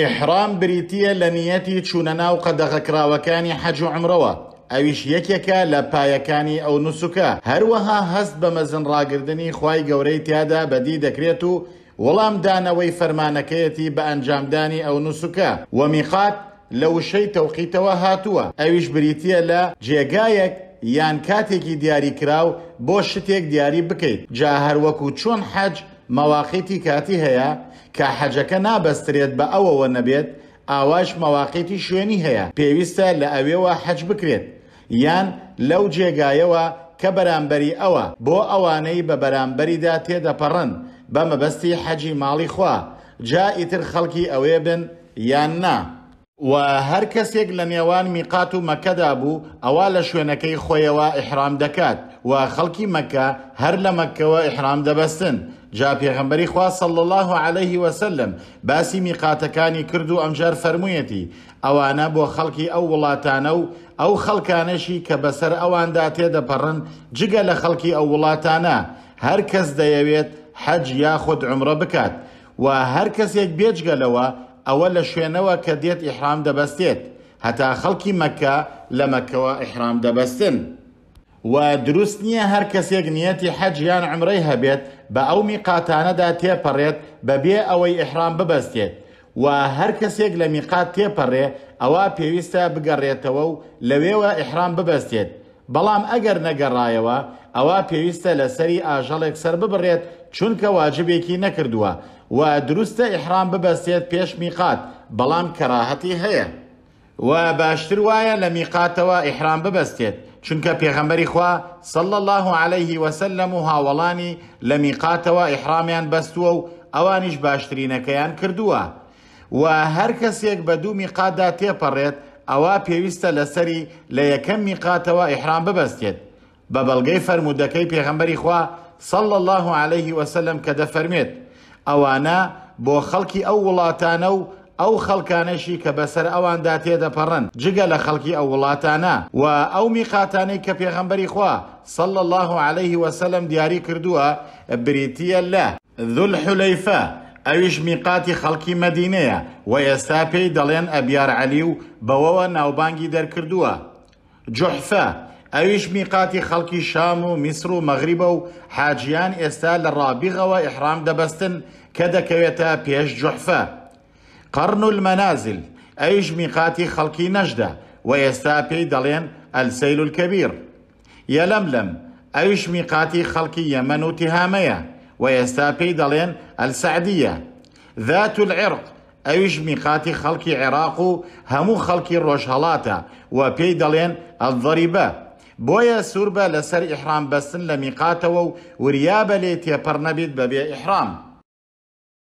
ئحرام بریتە لە نیەتی چوونە ناو قەدەغەکراوەکانی حەج و عمرەوە ئەویش یەکێکە لە پایەکانی ئەو نووسکە هەروەها هەست بە مەزن ڕاگردنی خی گەورەی تیادا بەدی دەکرێت و وەڵامدانەوەی فەرمانەکەیەتی بە ئەنجامدانی ئەو نووسکە وەمیخات لە وشەی تەوقیتەوە هاتووە ئەویش بریتە لە جێگایەک یان کاتێکی دیاریکراو بۆ شتێک دیاری بکەیت جا هەروەکو چۆن حەج مەواقیتی کاتی هەیە کە حەجەکە نابەسترێت بە ئەوەوە نەبێت ئاواش مەواقیتی شوێنی هەیە پێویستە لە ئەوێەوە حەج بکرێت یان لەو جێگایەوە کە بەرامبەری ئەوە بۆ ئەوانەی بە بەرامبەریدا تێدەپەڕن بە مەبەستی حەجی ماڵی خوا جا ئیتر خەڵکی ئەوێ بن یان نا. و هەر کەسێک لە نێوان میقات و مەکەدا بوو ئەوا لە شوێنەکەی خۆیەوە ئحرام دەکات و خەڵکی مەکە هەر لە مەکەوە ئحرام دەبەستن. جا پێغەمبەری خواسەڵ الله عليه وسلم باسی میقاتەکانی کرد و ئەمجار فەرموویەتی ئەوانە بۆ خەڵکی ئەو وڵاتانە و ئەو خەڵکانەشی کە بەسەر ئەواندا تێدەپەڕن جگە لە خەڵکی ئەو وڵاتانە هەر کەس دەیەوێت حەج یاخود عمرە بکات و هەر کەسێک بێجگەلەوە ئەوە لە شوێنەوە کە دێت ئیحرام دەبەستێت هەتا خەڵکی مەکە لە مەکەوە ئیحرام دەبەستن. و دروست نییە هەر کەسێک نیەتی حەجیان ئەمرەی هەبێت بە ئەو میقاتانەدا تێپەڕێت بەبێ ئەوەی ئحرام ببەستێت و هەر کەسێک لە میقات تێپەڕێ ئەوە پێویستە بگەڕێتەوە و لەوێوە ئحرام ببەستێت بەڵام ئەگەر نەگەڕایەوە ئەوە پێویستە لەسەری ئاژەڵێک سەر ببڕێت چونکە واجبێکی نەکردووە و دروستە ئحرام ببەستێت پێش میقات بەڵام کەراهەتی هەیە و باشتر وایە لە میقاتەوە ئحرام ببەستێت چونکە پێغەمبەری خوا سەڵ الله عليهەیهی وەسلم و هاوڵانی لە میقاتەوە ئیحرامیان بەستووە و ئەوانیش باشترینەکەیان کردووە و هەر کەسێک بە دوو میقادا تێپەڕێت ئەوە پێویستە لەسەری لە یەکەم میقاتەوە ئیحرام ببەستێت بە بەڵگەی فەرمودەکەی پێغەمبەری خوا سەڵ الله عليهەیهی وەسلم کە دەفەرمێت ئەوانە بۆ خەڵکی ئەو وڵاتانە و ئەو خەڵکانەشی کە بەسەر ئەواندا تێدەپەڕن جگە لە خەڵکی ئەو وڵاتانە و ئەو میخاتانەی کە پێغەمبەری خوا صل الله عليه وسلم دیاری کردووە بریتە لە ذل حلەیفە ئەویش میقاتی خەڵکی مەدینەیە و ئێستا پێی دەڵێن ئەبیار علی و بەوەوە ناوبانگی دەرکردووە جحفە ئەویش میقاتی خەڵکی شام و میسر و مەغریبە و حاجیان ئێستا لە ڕابیغەوە ئحرام دەبەستن کە دەکەوێتە پێش جحفە. قرن المنازل ايش ميقاتي خلقي نجدة ويستابي دلين السيل الكبير يا لملم ايش ميقاتي خلقي يمن تهامية ويستابي دلين السعدية ذات العرق ايش ميقاتي خلقي عراق همو خلقي الرشهلاتة وبي دلين الضريبة بويا سوربا لسر احرام بسن لميقاتو وريابة ليتيا برنبيد ببي احرام